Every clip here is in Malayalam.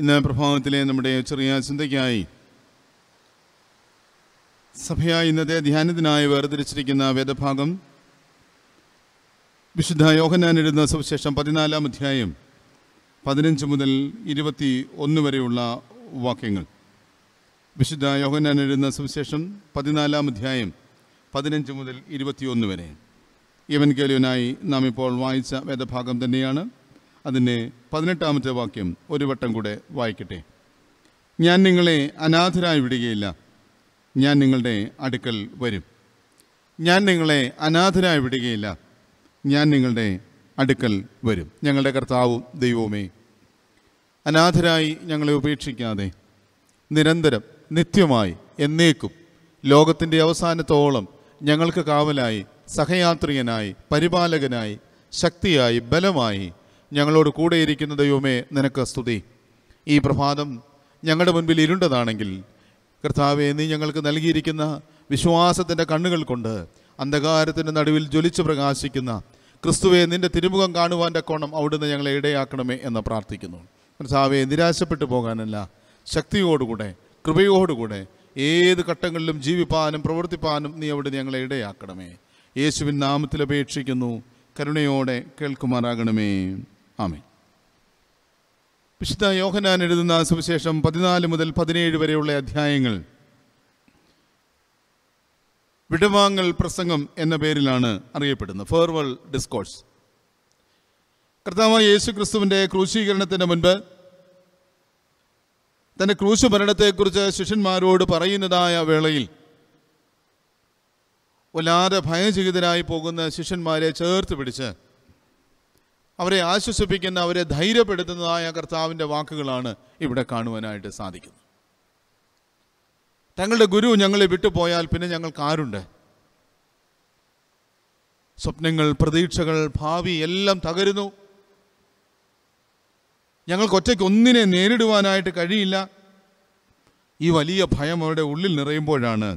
ഇന്ന് പ്രഭാതത്തിലെ നമ്മുടെ ചെറിയ ചിന്തയ്ക്കായി സഭയ ഇന്നത്തെ ധ്യാനത്തിനായി വേർതിരിച്ചിരിക്കുന്ന വേദഭാഗം വിശുദ്ധ യോഹനാൻ എഴുതുന്ന സുവിശേഷം പതിനാലാം അധ്യായം പതിനഞ്ച് മുതൽ ഇരുപത്തി ഒന്ന് വരെയുള്ള വാക്യങ്ങൾ വിശുദ്ധ യോഹനാൻ എഴുതുന്ന സുവിശേഷം പതിനാലാം അധ്യായം പതിനഞ്ച് മുതൽ ഇരുപത്തിയൊന്ന് വരെ ഇവൻ കേളിയനായി നാം ഇപ്പോൾ വായിച്ച വേദഭാഗം തന്നെയാണ് അതിൻ്റെ പതിനെട്ടാമത്തെ വാക്യം ഒരു വട്ടം കൂടെ വായിക്കട്ടെ ഞാൻ നിങ്ങളെ അനാഥരായി വിടുകയില്ല ഞാൻ നിങ്ങളുടെ അടുക്കൽ വരും ഞാൻ നിങ്ങളെ അനാഥരായി വിടുകയില്ല ഞാൻ നിങ്ങളുടെ അടുക്കൽ വരും ഞങ്ങളുടെ കർത്താവും ദൈവവുമേ അനാഥരായി ഞങ്ങളെ ഉപേക്ഷിക്കാതെ നിരന്തരം നിത്യമായി എന്നേക്കും ലോകത്തിൻ്റെ അവസാനത്തോളം ഞങ്ങൾക്ക് കാവലായി സഹയാത്രികനായി പരിപാലകനായി ശക്തിയായി ബലമായി ഞങ്ങളോട് കൂടെയിരിക്കുന്ന ദൈവമേ നിനക്ക് സ്തുതി ഈ പ്രഭാതം ഞങ്ങളുടെ മുൻപിൽ ഇരുണ്ടതാണെങ്കിൽ കർത്താവെ നീ ഞങ്ങൾക്ക് നൽകിയിരിക്കുന്ന വിശ്വാസത്തിൻ്റെ കണ്ണുകൾ കൊണ്ട് അന്ധകാരത്തിൻ്റെ നടുവിൽ ജ്വലിച്ച് പ്രകാശിക്കുന്ന ക്രിസ്തുവെ നിൻ്റെ തിരുമുഖം കാണുവാൻ്റെ കോണം അവിടുന്ന് ഞങ്ങളെ ഇടയാക്കണമേ എന്ന് പ്രാർത്ഥിക്കുന്നു കർത്താവെ നിരാശപ്പെട്ടു പോകാനല്ല ശക്തിയോടുകൂടെ കൃപയോടുകൂടെ ഏത് ഘട്ടങ്ങളിലും ജീവിപ്പാനും പ്രവർത്തിപ്പാനും നീ അവിടെ ഞങ്ങളെ ഇടയാക്കണമേ യേശുവിൻ നാമത്തിൽ അപേക്ഷിക്കുന്നു കരുണയോടെ കേൾക്കുമാറാകണമേ ആമീൻ വിശുദ്ധ യോഹനാൻ എഴുതുന്ന സുവിശേഷം പതിനാല് മുതൽ പതിനേഴ് വരെയുള്ള അധ്യായങ്ങൾ വിടവാങ്ങൽ പ്രസംഗം എന്ന പേരിലാണ് അറിയപ്പെടുന്നത് ഫേർവൽ ഡിസ്കോഴ്സ് കർത്താവായ യേശു ക്രിസ്തുവിൻ്റെ ക്രൂശീകരണത്തിന് മുൻപ് തൻ്റെ ക്രൂശ് ഭരണത്തെക്കുറിച്ച് ശിഷ്യന്മാരോട് പറയുന്നതായ വേളയിൽ വല്ലാതെ ഭയചകിതരായി പോകുന്ന ശിഷ്യന്മാരെ ചേർത്ത് പിടിച്ച് അവരെ ആശ്വസിപ്പിക്കുന്ന അവരെ ധൈര്യപ്പെടുത്തുന്നതായ കർത്താവിൻ്റെ വാക്കുകളാണ് ഇവിടെ കാണുവാനായിട്ട് സാധിക്കുന്നത് തങ്ങളുടെ ഗുരു ഞങ്ങളെ വിട്ടുപോയാൽ പിന്നെ ഞങ്ങൾക്ക് ആരുണ്ട് സ്വപ്നങ്ങൾ പ്രതീക്ഷകൾ ഭാവി എല്ലാം തകരുന്നു ഞങ്ങൾക്ക് ഒറ്റയ്ക്ക് ഒന്നിനെ നേരിടുവാനായിട്ട് കഴിയില്ല ഈ വലിയ ഭയം അവരുടെ ഉള്ളിൽ നിറയുമ്പോഴാണ്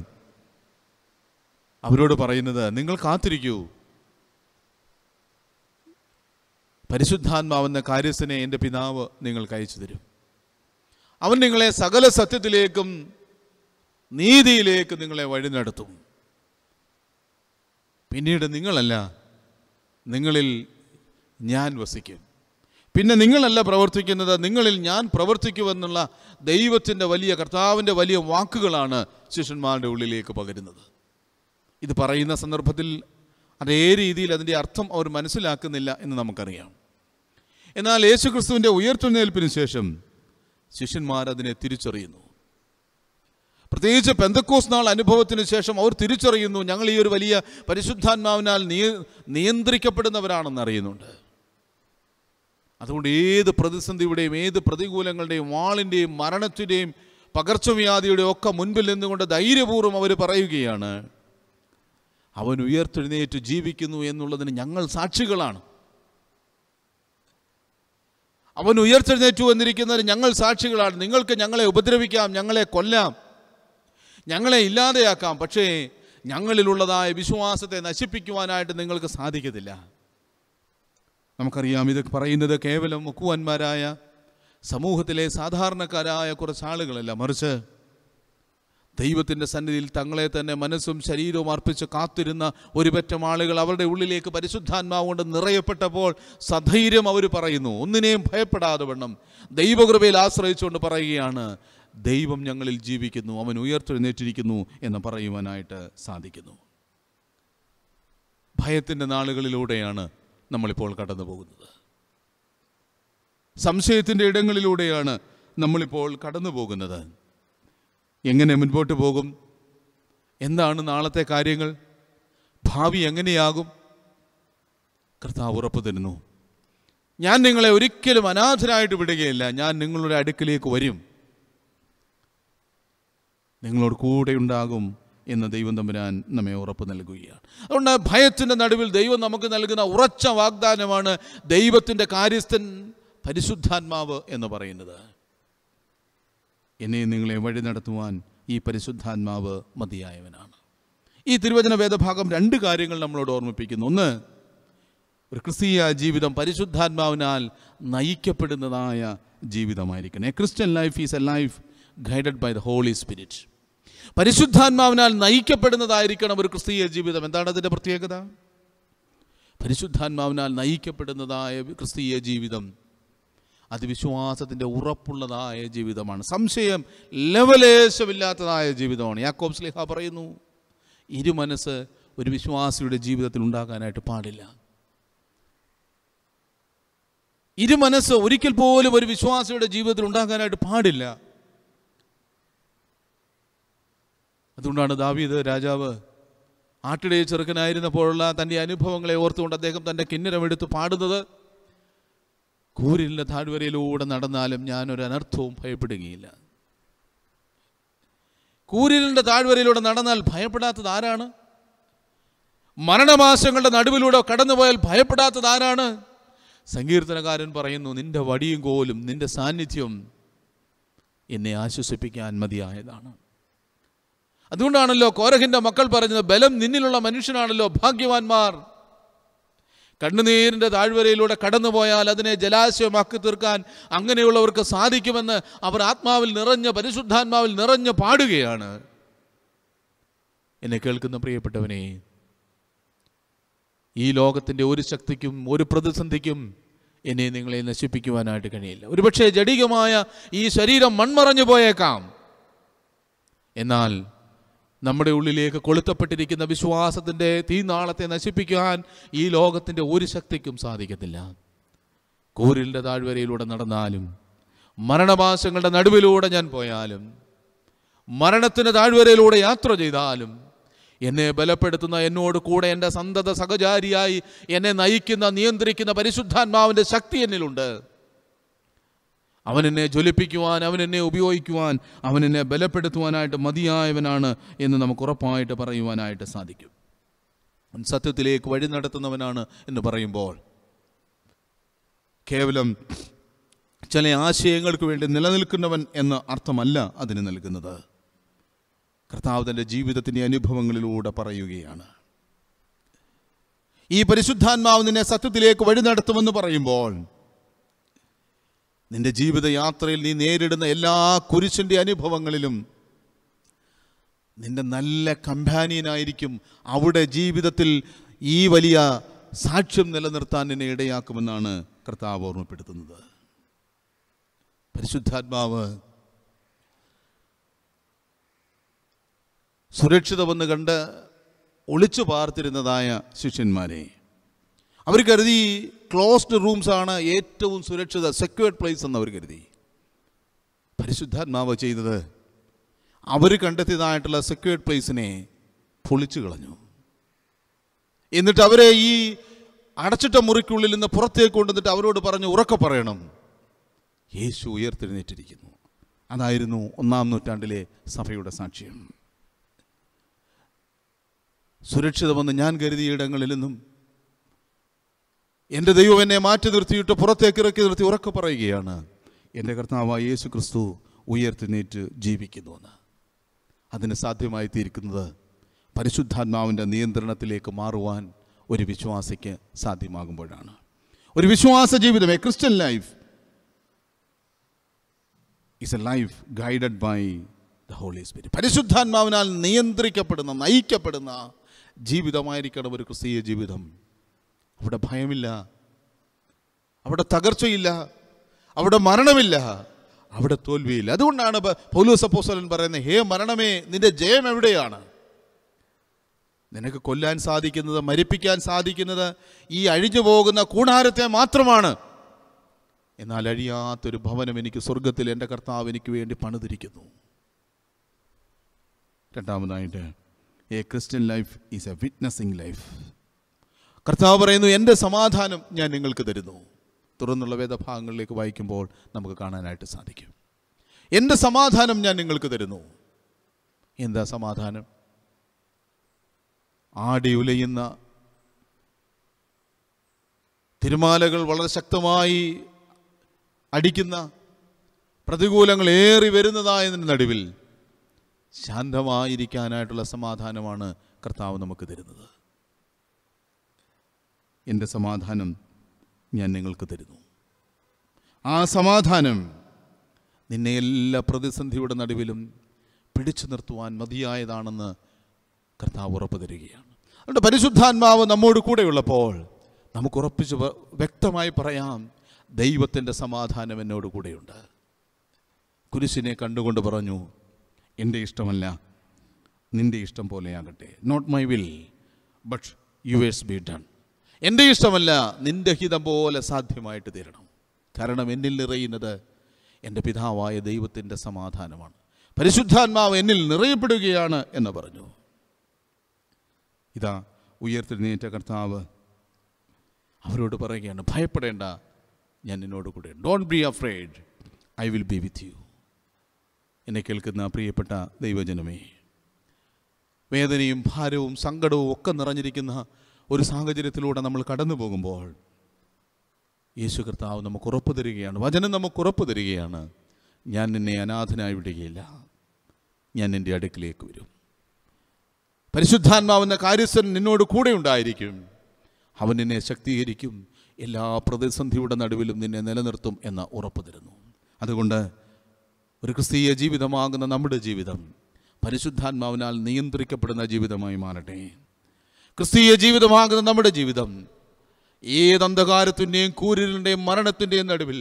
അവരോട് പറയുന്നത് നിങ്ങൾ കാത്തിരിക്കൂ പരിശുദ്ധാത്മാവെന്ന കാര്യസ്ഥനെ എൻ്റെ പിതാവ് നിങ്ങൾക്ക് അയച്ചു തരും അവൻ നിങ്ങളെ സകല സത്യത്തിലേക്കും നീതിയിലേക്ക് നിങ്ങളെ വഴി നടത്തും പിന്നീട് നിങ്ങളല്ല നിങ്ങളിൽ ഞാൻ വസിക്കും പിന്നെ നിങ്ങളല്ല പ്രവർത്തിക്കുന്നത് നിങ്ങളിൽ ഞാൻ പ്രവർത്തിക്കുമെന്നുള്ള ദൈവത്തിൻ്റെ വലിയ കർത്താവിൻ്റെ വലിയ വാക്കുകളാണ് ശിഷ്യന്മാരുടെ ഉള്ളിലേക്ക് പകരുന്നത് ഇത് പറയുന്ന സന്ദർഭത്തിൽ അതേ രീതിയിൽ അതിൻ്റെ അർത്ഥം അവർ മനസ്സിലാക്കുന്നില്ല എന്ന് നമുക്കറിയാം എന്നാൽ യേശുക്രിസ്തുവിൻ്റെ ഉയർത്തെഴുന്നേൽപ്പിന് ശേഷം ശിഷ്യന്മാർ അതിനെ തിരിച്ചറിയുന്നു പ്രത്യേകിച്ച് പെന്തക്കോസ് നാൾ അനുഭവത്തിന് ശേഷം അവർ തിരിച്ചറിയുന്നു ഞങ്ങൾ ഈ ഒരു വലിയ പരിശുദ്ധാത്മാവിനാൽ നിയ നിയന്ത്രിക്കപ്പെടുന്നവരാണെന്ന് അറിയുന്നുണ്ട് അതുകൊണ്ട് ഏത് പ്രതിസന്ധിയുടെയും ഏത് പ്രതികൂലങ്ങളുടെയും വാളിൻ്റെയും മരണത്തിൻ്റെയും പകർച്ചവ്യാധിയുടെ ഒക്കെ മുൻപിൽ നിന്നുകൊണ്ട് ധൈര്യപൂർവ്വം അവർ പറയുകയാണ് അവൻ ഉയർത്തെഴുന്നേറ്റ് ജീവിക്കുന്നു എന്നുള്ളതിന് ഞങ്ങൾ സാക്ഷികളാണ് അവൻ ഉയർത്തെഴുന്നേറ്റു വന്നിരിക്കുന്നത് ഞങ്ങൾ സാക്ഷികളാണ് നിങ്ങൾക്ക് ഞങ്ങളെ ഉപദ്രവിക്കാം ഞങ്ങളെ കൊല്ലാം ഞങ്ങളെ ഇല്ലാതെയാക്കാം പക്ഷേ ഞങ്ങളിലുള്ളതായ വിശ്വാസത്തെ നശിപ്പിക്കുവാനായിട്ട് നിങ്ങൾക്ക് സാധിക്കത്തില്ല നമുക്കറിയാം ഇത് പറയുന്നത് കേവലം മുക്കുവന്മാരായ സമൂഹത്തിലെ സാധാരണക്കാരായ കുറച്ച് ആളുകളല്ല മറിച്ച് ദൈവത്തിൻ്റെ സന്നിധിയിൽ തങ്ങളെ തന്നെ മനസ്സും ശരീരവും അർപ്പിച്ച് കാത്തിരുന്ന ഒരുപറ്റം ആളുകൾ അവരുടെ ഉള്ളിലേക്ക് പരിശുദ്ധാത്മാവ് കൊണ്ട് നിറയപ്പെട്ടപ്പോൾ സധൈര്യം അവർ പറയുന്നു ഒന്നിനെയും ഭയപ്പെടാതെ വണ്ണം ദൈവകൃപയിൽ ആശ്രയിച്ചുകൊണ്ട് പറയുകയാണ് ദൈവം ഞങ്ങളിൽ ജീവിക്കുന്നു അവൻ ഉയർത്തെഴുന്നേറ്റിരിക്കുന്നു എന്ന് പറയുവാനായിട്ട് സാധിക്കുന്നു ഭയത്തിൻ്റെ നാളുകളിലൂടെയാണ് നമ്മളിപ്പോൾ കടന്നു പോകുന്നത് സംശയത്തിൻ്റെ ഇടങ്ങളിലൂടെയാണ് നമ്മളിപ്പോൾ കടന്നു പോകുന്നത് എങ്ങനെ മുൻപോട്ട് പോകും എന്താണ് നാളത്തെ കാര്യങ്ങൾ ഭാവി എങ്ങനെയാകും കർത്താവ് ഉറപ്പ് തരുന്നു ഞാൻ നിങ്ങളെ ഒരിക്കലും അനാഥരായിട്ട് വിടുകയില്ല ഞാൻ നിങ്ങളുടെ അടുക്കിലേക്ക് വരും നിങ്ങളോട് കൂടെ ഉണ്ടാകും എന്ന് ദൈവം തമ്പുരാൻ നമ്മെ ഉറപ്പ് നൽകുകയാണ് അതുകൊണ്ട് ഭയത്തിൻ്റെ നടുവിൽ ദൈവം നമുക്ക് നൽകുന്ന ഉറച്ച വാഗ്ദാനമാണ് ദൈവത്തിൻ്റെ കാര്യസ്ഥൻ പരിശുദ്ധാത്മാവ് എന്ന് പറയുന്നത് എന്നെ നിങ്ങളെ വഴി നടത്തുവാൻ ഈ പരിശുദ്ധാത്മാവ് മതിയായവനാണ് ഈ തിരുവചന വേദഭാഗം രണ്ട് കാര്യങ്ങൾ നമ്മളോട് ഓർമ്മിപ്പിക്കുന്നു ഒന്ന് ഒരു ക്രിസ്തീയ ജീവിതം പരിശുദ്ധാത്മാവിനാൽ നയിക്കപ്പെടുന്നതായ ജീവിതമായിരിക്കണം a Christian life is a life guided by the holy spirit പരിശുദ്ധാത്മാവിനാൽ നയിക്കപ്പെടുന്നതായിരിക്കണം ഒരു ക്രിസ്തീയ ജീവിതം എന്താണ് അതിൻ്റെ പ്രത്യേകത പരിശുദ്ധാത്മാവിനാൽ നയിക്കപ്പെടുന്നതായ ക്രിസ്തീയ ജീവിതം അത് വിശ്വാസത്തിൻ്റെ ഉറപ്പുള്ളതായ ജീവിതമാണ് സംശയം ലവലേശമില്ലാത്തതായ ജീവിതമാണ് യാക്കോബ് സ്ലിഹ പറയുന്നു മനസ്സ് ഒരു വിശ്വാസിയുടെ ജീവിതത്തിൽ ഉണ്ടാകാനായിട്ട് പാടില്ല മനസ്സ് ഒരിക്കൽ പോലും ഒരു വിശ്വാസിയുടെ ജീവിതത്തിൽ ഉണ്ടാകാനായിട്ട് പാടില്ല അതുകൊണ്ടാണ് ദാവീദ് രാജാവ് ആട്ടിടയിൽ ചെറുക്കനായിരുന്നപ്പോഴുള്ള തൻ്റെ അനുഭവങ്ങളെ ഓർത്തുകൊണ്ട് അദ്ദേഹം തൻ്റെ കിന്നരമെടുത്ത് പാടുന്നത് കൂരിലെ താഴ്വരയിലൂടെ നടന്നാലും ഞാനൊരു അനർത്ഥവും ഭയപ്പെടുകയില്ല കൂരിലിൻ്റെ താഴ്വരയിലൂടെ നടന്നാൽ ഭയപ്പെടാത്തത് ആരാണ് മരണമാസങ്ങളുടെ നടുവിലൂടെ കടന്നുപോയാൽ ഭയപ്പെടാത്തത് ആരാണ് സങ്കീർത്തനകാരൻ പറയുന്നു നിന്റെ വടിയും കോലും നിന്റെ സാന്നിധ്യം എന്നെ ആശ്വസിപ്പിക്കാൻ മതിയായതാണ് അതുകൊണ്ടാണല്ലോ കോരഹിൻ്റെ മക്കൾ പറഞ്ഞത് ബലം നിന്നിലുള്ള മനുഷ്യനാണല്ലോ ഭാഗ്യവാന്മാർ കണ്ണുനീരിൻ്റെ താഴ്വരയിലൂടെ കടന്നുപോയാൽ അതിനെ ജലാശയമാക്കി തീർക്കാൻ അങ്ങനെയുള്ളവർക്ക് സാധിക്കുമെന്ന് അവർ ആത്മാവിൽ നിറഞ്ഞ പരിശുദ്ധാത്മാവിൽ നിറഞ്ഞ് പാടുകയാണ് എന്നെ കേൾക്കുന്ന പ്രിയപ്പെട്ടവനെ ഈ ലോകത്തിൻ്റെ ഒരു ശക്തിക്കും ഒരു പ്രതിസന്ധിക്കും എന്നെ നിങ്ങളെ നശിപ്പിക്കുവാനായിട്ട് കഴിയില്ല ഒരുപക്ഷെ ജടികമായ ഈ ശരീരം മൺമറഞ്ഞു പോയേക്കാം എന്നാൽ നമ്മുടെ ഉള്ളിലേക്ക് കൊളുത്തപ്പെട്ടിരിക്കുന്ന വിശ്വാസത്തിൻ്റെ തീനാളത്തെ നശിപ്പിക്കാൻ ഈ ലോകത്തിൻ്റെ ഒരു ശക്തിക്കും സാധിക്കത്തില്ല കൂരിലിൻ്റെ താഴ്വരയിലൂടെ നടന്നാലും മരണപാശങ്ങളുടെ നടുവിലൂടെ ഞാൻ പോയാലും മരണത്തിൻ്റെ താഴ്വരയിലൂടെ യാത്ര ചെയ്താലും എന്നെ ബലപ്പെടുത്തുന്ന എന്നോട് കൂടെ എൻ്റെ സന്തത സഹചാരിയായി എന്നെ നയിക്കുന്ന നിയന്ത്രിക്കുന്ന പരിശുദ്ധാത്മാവിൻ്റെ ശക്തി എന്നിലുണ്ട് അവൻ എന്നെ ജ്വലിപ്പിക്കുവാൻ അവൻ എന്നെ ഉപയോഗിക്കുവാൻ അവൻ എന്നെ ബലപ്പെടുത്തുവാനായിട്ട് മതിയായവനാണ് എന്ന് നമുക്ക് ഉറപ്പായിട്ട് പറയുവാനായിട്ട് സാധിക്കും സത്യത്തിലേക്ക് വഴി നടത്തുന്നവനാണ് എന്ന് പറയുമ്പോൾ കേവലം ചില ആശയങ്ങൾക്ക് വേണ്ടി നിലനിൽക്കുന്നവൻ എന്ന അർത്ഥമല്ല അതിന് നൽകുന്നത് കർത്താവ് തൻ്റെ ജീവിതത്തിൻ്റെ അനുഭവങ്ങളിലൂടെ പറയുകയാണ് ഈ പരിശുദ്ധാത്മാവ് നിന്നെ സത്യത്തിലേക്ക് വഴി നടത്തുമെന്ന് പറയുമ്പോൾ നിന്റെ ജീവിതയാത്രയിൽ നീ നേരിടുന്ന എല്ലാ കുരിശിൻ്റെ അനുഭവങ്ങളിലും നിന്റെ നല്ല കമ്പാനിയനായിരിക്കും അവിടെ ജീവിതത്തിൽ ഈ വലിയ സാക്ഷ്യം നിലനിർത്താൻ നിന്നെ ഇടയാക്കുമെന്നാണ് കർത്താവ് ഓർമ്മപ്പെടുത്തുന്നത് പരിശുദ്ധാത്മാവ് സുരക്ഷിതമെന്ന് കണ്ട് ഒളിച്ചു പാർത്തിരുന്നതായ ശിഷ്യന്മാരെ അവർ കരുതി ക്ലോസ്ഡ് റൂംസ് ആണ് ഏറ്റവും സുരക്ഷിത സെക്യൂർഡ് പ്ലേസ് എന്ന് അവർ കരുതി പരിശുദ്ധാത്മാവ് ചെയ്തത് അവർ കണ്ടെത്തിയതായിട്ടുള്ള സെക്യൂർഡ് പ്ലേസിനെ പൊളിച്ചു കളഞ്ഞു എന്നിട്ട് അവരെ ഈ അടച്ചിട്ട മുറിക്കുള്ളിൽ നിന്ന് പുറത്തേക്ക് കൊണ്ടുവന്നിട്ട് അവരോട് പറഞ്ഞ് ഉറക്കെ പറയണം യേശു ഉയർത്തെഴുന്നേറ്റിരിക്കുന്നു അതായിരുന്നു ഒന്നാം നൂറ്റാണ്ടിലെ സഭയുടെ സാക്ഷ്യം സുരക്ഷിതമെന്ന് ഞാൻ കരുതിയ ഇടങ്ങളിൽ നിന്നും എൻ്റെ ദൈവം എന്നെ മാറ്റി നിർത്തിയിട്ട് പുറത്തേക്ക് ഇറക്കി നിർത്തി ഉറക്കെ പറയുകയാണ് എൻ്റെ കർത്താവായ യേശു ക്രിസ്തു ഉയർത്തിനേറ്റ് ജീവിക്കുന്നുവെന്ന് അതിന് സാധ്യമായി തീരിക്കുന്നത് പരിശുദ്ധാത്മാവിൻ്റെ നിയന്ത്രണത്തിലേക്ക് മാറുവാൻ ഒരു വിശ്വാസിക്ക് സാധ്യമാകുമ്പോഴാണ് ഒരു വിശ്വാസ ജീവിതമേ Christian life is a life guided by the holy spirit പരിശുദ്ധാത്മാവിനാൽ നിയന്ത്രിക്കപ്പെടുന്ന നയിക്കപ്പെടുന്ന ജീവിതമായിരിക്കണം ഒരു ക്രിസ്തീയ ജീവിതം അവിടെ ഭയമില്ല അവിടെ തകർച്ചയില്ല അവിടെ മരണമില്ല അവിടെ തോൽവിയില്ല അതുകൊണ്ടാണ് പൗലൂസ് അപ്പോസ്വലൻ പറയുന്നത് ഹേ മരണമേ നിന്റെ ജയം എവിടെയാണ് നിനക്ക് കൊല്ലാൻ സാധിക്കുന്നത് മരിപ്പിക്കാൻ സാധിക്കുന്നത് ഈ അഴിഞ്ഞു പോകുന്ന കൂടാരത്തെ മാത്രമാണ് എന്നാൽ അഴിയാത്തൊരു ഭവനം എനിക്ക് സ്വർഗത്തിൽ എൻ്റെ കർത്താവ് എനിക്ക് വേണ്ടി പണിതിരിക്കുന്നു രണ്ടാമതായിട്ട് a Christian life is a witnessing life കർത്താവ് പറയുന്നു എൻ്റെ സമാധാനം ഞാൻ നിങ്ങൾക്ക് തരുന്നു തുടർന്നുള്ള വേദഭാഗങ്ങളിലേക്ക് വായിക്കുമ്പോൾ നമുക്ക് കാണാനായിട്ട് സാധിക്കും എൻ്റെ സമാധാനം ഞാൻ നിങ്ങൾക്ക് തരുന്നു എന്താ സമാധാനം ആടി ഉലയുന്ന തിരുമാലകൾ വളരെ ശക്തമായി അടിക്കുന്ന പ്രതികൂലങ്ങൾ ഏറി വരുന്നതായതിൻ്റെ നടുവിൽ ശാന്തമായിരിക്കാനായിട്ടുള്ള സമാധാനമാണ് കർത്താവ് നമുക്ക് തരുന്നത് എൻ്റെ സമാധാനം ഞാൻ നിങ്ങൾക്ക് തരുന്നു ആ സമാധാനം നിന്നെ എല്ലാ പ്രതിസന്ധിയുടെ നടുവിലും പിടിച്ചു നിർത്തുവാൻ മതിയായതാണെന്ന് കർത്താവ് ഉറപ്പ് തരികയാണ് അതുകൊണ്ട് പരിശുദ്ധാത്മാവ് നമ്മോട് കൂടെയുള്ളപ്പോൾ നമുക്ക് ഉറപ്പിച്ച് വ്യക്തമായി പറയാം ദൈവത്തിൻ്റെ സമാധാനം എന്നോട് കൂടെയുണ്ട് കുരിശിനെ കണ്ടുകൊണ്ട് പറഞ്ഞു എൻ്റെ ഇഷ്ടമല്ല നിൻ്റെ ഇഷ്ടം പോലെയാകട്ടെ not my will but yours be done എൻ്റെ ഇഷ്ടമല്ല നിൻ്റെ ഹിതം പോലെ സാധ്യമായിട്ട് തീരണം കാരണം എന്നിൽ നിറയുന്നത് എൻ്റെ പിതാവായ ദൈവത്തിൻ്റെ സമാധാനമാണ് പരിശുദ്ധാത്മാവ് എന്നിൽ നിറയപ്പെടുകയാണ് എന്ന് പറഞ്ഞു ഇതാ ഉയർത്തെഴുന്നേറ്റ കർത്താവ് അവരോട് പറയുകയാണ് ഭയപ്പെടേണ്ട ഞാൻ നിന്നോട് കൂടെ don't be afraid I will be with you എന്നെ കേൾക്കുന്ന പ്രിയപ്പെട്ട ദൈവജനമേ വേദനയും ഭാരവും സങ്കടവും ഒക്കെ നിറഞ്ഞിരിക്കുന്ന ഒരു സാഹചര്യത്തിലൂടെ നമ്മൾ കടന്നു പോകുമ്പോൾ യേശു കർത്താവ് നമുക്ക് ഉറപ്പ് തരികയാണ് വചനം നമുക്ക് ഉറപ്പ് തരികയാണ് ഞാൻ നിന്നെ അനാഥനായി വിടുകയില്ല ഞാൻ നിൻ്റെ അടുക്കിലേക്ക് വരും പരിശുദ്ധാത്മാവെന്ന കാര്യസ്ഥൻ നിന്നോട് കൂടെ ഉണ്ടായിരിക്കും അവൻ നിന്നെ ശക്തീകരിക്കും എല്ലാ പ്രതിസന്ധിയുടെ നടുവിലും നിന്നെ നിലനിർത്തും എന്ന് ഉറപ്പ് തരുന്നു അതുകൊണ്ട് ഒരു ക്രിസ്തീയ ജീവിതമാകുന്ന നമ്മുടെ ജീവിതം പരിശുദ്ധാത്മാവിനാൽ നിയന്ത്രിക്കപ്പെടുന്ന ജീവിതമായി മാറട്ടെ ക്രിസ്തീയ ജീവിതമാകുന്ന നമ്മുടെ ജീവിതം ഏത് അന്ധകാരത്തിൻ്റെയും കൂരിലിൻ്റെയും മരണത്തിൻ്റെയും നടുവിൽ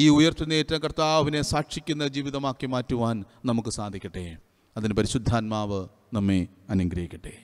ഈ ഉയർത്തുന്നേറ്റ കർത്താവിനെ സാക്ഷിക്കുന്ന ജീവിതമാക്കി മാറ്റുവാൻ നമുക്ക് സാധിക്കട്ടെ അതിന് പരിശുദ്ധാത്മാവ് നമ്മെ അനുഗ്രഹിക്കട്ടെ